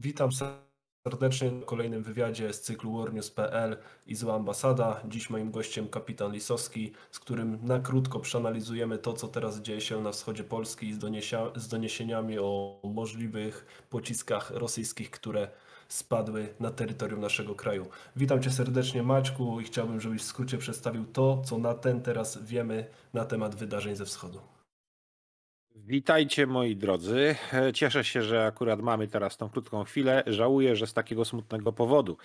Witam serdecznie na kolejnym wywiadzie z cyklu warnews.pl i zła ambasada. Dziś moim gościem kapitan Lisowski, z którym na krótko przeanalizujemy to, co teraz dzieje się na wschodzie Polski z, doniesia, z doniesieniami o możliwych pociskach rosyjskich, które spadły na terytorium naszego kraju. Witam cię serdecznie Maćku i chciałbym, żebyś w skrócie przedstawił to, co na ten teraz wiemy na temat wydarzeń ze wschodu. Witajcie moi drodzy. Cieszę się, że akurat mamy teraz tą krótką chwilę. Żałuję, że z takiego smutnego powodu.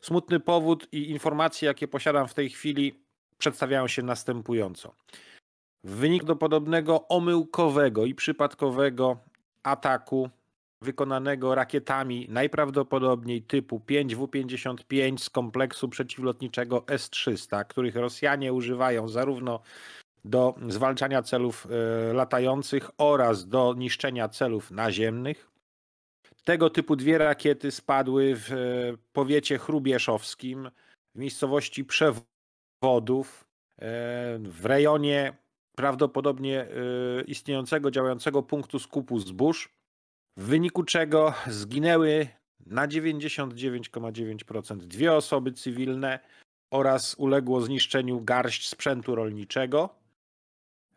Smutny powód i informacje, jakie posiadam w tej chwili, przedstawiają się następująco. W wyniku podobnego omyłkowego i przypadkowego ataku wykonanego rakietami najprawdopodobniej typu 5W-55 z kompleksu przeciwlotniczego S-300, których Rosjanie używają zarówno do zwalczania celów e, latających oraz do niszczenia celów naziemnych. Tego typu dwie rakiety spadły w e, powiecie chrubieszowskim, w miejscowości Przewodów, e, w rejonie prawdopodobnie istniejącego, działającego punktu skupu zbóż, w wyniku czego zginęły na 99,9% dwie osoby cywilne oraz uległo zniszczeniu garść sprzętu rolniczego.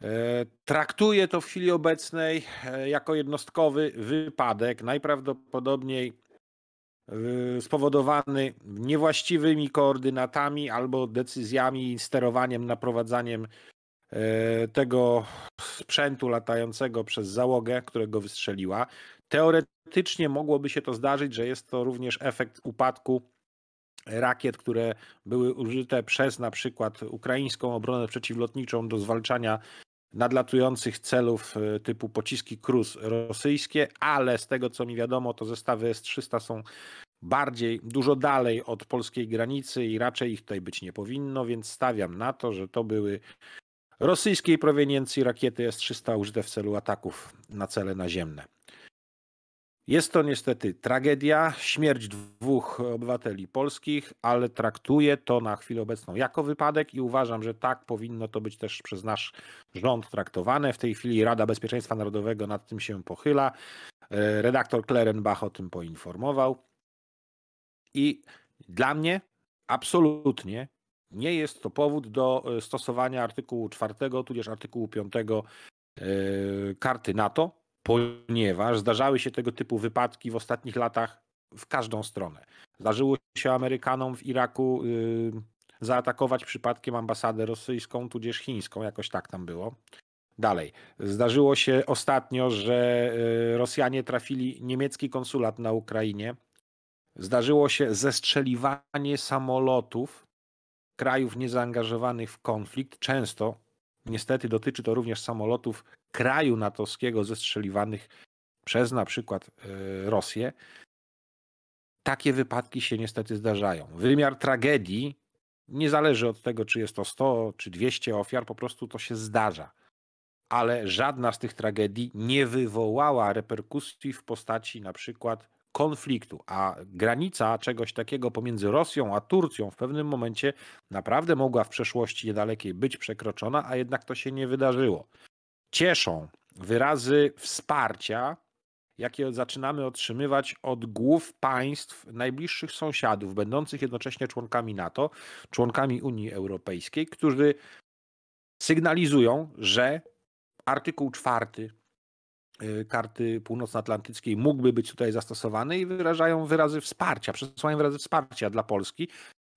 E, Traktuje to w chwili obecnej e, jako jednostkowy wypadek, najprawdopodobniej e, spowodowany niewłaściwymi koordynatami albo decyzjami i sterowaniem, naprowadzaniem tego sprzętu latającego przez załogę, którego wystrzeliła. Teoretycznie mogłoby się to zdarzyć, że jest to również efekt upadku rakiet, które były użyte przez na przykład ukraińską obronę przeciwlotniczą do zwalczania nadlatujących celów e, typu pociski krus rosyjskie, ale z tego co mi wiadomo, to zestawy S-300 są bardziej, dużo dalej od polskiej granicy i raczej ich tutaj być nie powinno, więc stawiam na to, że to były rosyjskiej proweniencji rakiety S-300 użyte w celu ataków na cele naziemne. Jest to niestety tragedia, śmierć dwóch obywateli polskich, ale traktuję to na chwilę obecną jako wypadek i uważam, że tak powinno to być też przez nasz rząd traktowane. W tej chwili Rada Bezpieczeństwa Narodowego nad tym się pochyla. E, redaktor Klerenbach o tym poinformował. I dla mnie absolutnie nie jest to powód do e, stosowania artykułu 4 tudzież artykułu 5 e, karty NATO, ponieważ zdarzały się tego typu wypadki w ostatnich latach w każdą stronę. Zdarzyło się Amerykanom w Iraku yy, zaatakować przypadkiem ambasadę rosyjską, tudzież chińską, jakoś tak tam było. Dalej. Zdarzyło się ostatnio, że y, Rosjanie trafili niemiecki konsulat na Ukrainie. Zdarzyło się zestrzeliwanie samolotów krajów niezaangażowanych w konflikt, często Niestety dotyczy to również samolotów kraju natowskiego zestrzeliwanych przez na przykład e, Rosję. Takie wypadki się niestety zdarzają. Wymiar tragedii nie zależy od tego, czy jest to 100 czy 200 ofiar, po prostu to się zdarza. Ale żadna z tych tragedii nie wywołała reperkusji w postaci na przykład konfliktu, a granica czegoś takiego pomiędzy Rosją a Turcją w pewnym momencie naprawdę mogła w przeszłości niedalekiej być przekroczona, a jednak to się nie wydarzyło. Cieszą wyrazy wsparcia, jakie zaczynamy otrzymywać od głów państw najbliższych sąsiadów, będących jednocześnie członkami NATO, członkami Unii Europejskiej, którzy sygnalizują, że artykuł czwarty Y, karty północnoatlantyckiej mógłby być tutaj zastosowany i wyrażają wyrazy wsparcia, przesyłają wyrazy wsparcia dla Polski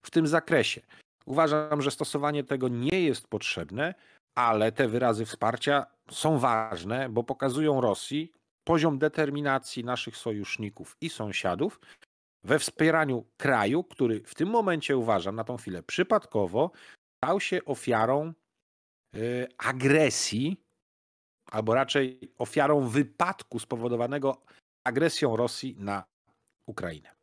w tym zakresie. Uważam, że stosowanie tego nie jest potrzebne, ale te wyrazy wsparcia są ważne, bo pokazują Rosji poziom determinacji naszych sojuszników i sąsiadów we wspieraniu kraju, który w tym momencie uważam na tą chwilę przypadkowo stał się ofiarą y, agresji albo raczej ofiarą wypadku spowodowanego agresją Rosji na Ukrainę.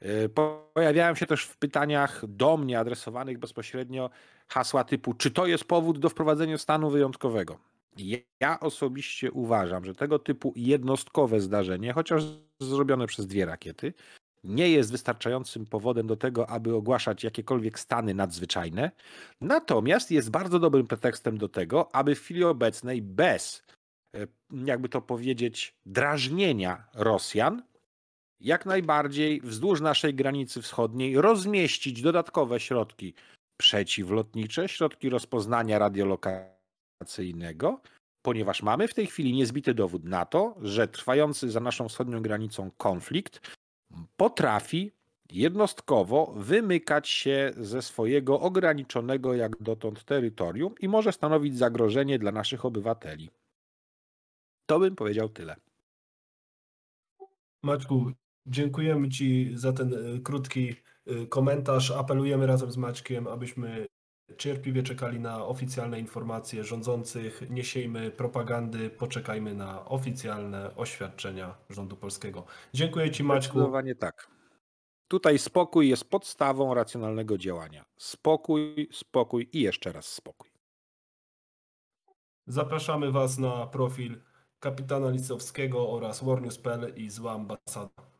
E, pojawiają się też w pytaniach do mnie adresowanych bezpośrednio hasła typu: czy to jest powód do wprowadzenia stanu wyjątkowego? Ja osobiście uważam, że tego typu jednostkowe zdarzenie, chociaż zrobione przez dwie rakiety, nie jest wystarczającym powodem do tego, aby ogłaszać jakiekolwiek stany nadzwyczajne, natomiast jest bardzo dobrym pretekstem do tego, aby w chwili obecnej bez, e, jakby to powiedzieć, drażnienia Rosjan, jak najbardziej wzdłuż naszej granicy wschodniej rozmieścić dodatkowe środki przeciwlotnicze, środki rozpoznania radiolokacyjnego, ponieważ mamy w tej chwili niezbity dowód na to, że trwający za naszą wschodnią granicą konflikt potrafi jednostkowo wymykać się ze swojego ograniczonego jak dotąd terytorium i może stanowić zagrożenie dla naszych obywateli. To bym powiedział tyle. Maćku, dziękujemy Ci za ten e, krótki e, komentarz. Apelujemy razem z Maćkiem, abyśmy Cierpliwie czekali na oficjalne informacje rządzących. Nie siejmy propagandy, poczekajmy na oficjalne oświadczenia rządu polskiego. Dziękuję Ci, Maćku. Zdecydowanie tak. Tutaj spokój jest podstawą racjonalnego działania. Spokój, spokój i jeszcze raz spokój. Zapraszamy Was na profil kapitana Licowskiego oraz warnews.pl i zła ambasada.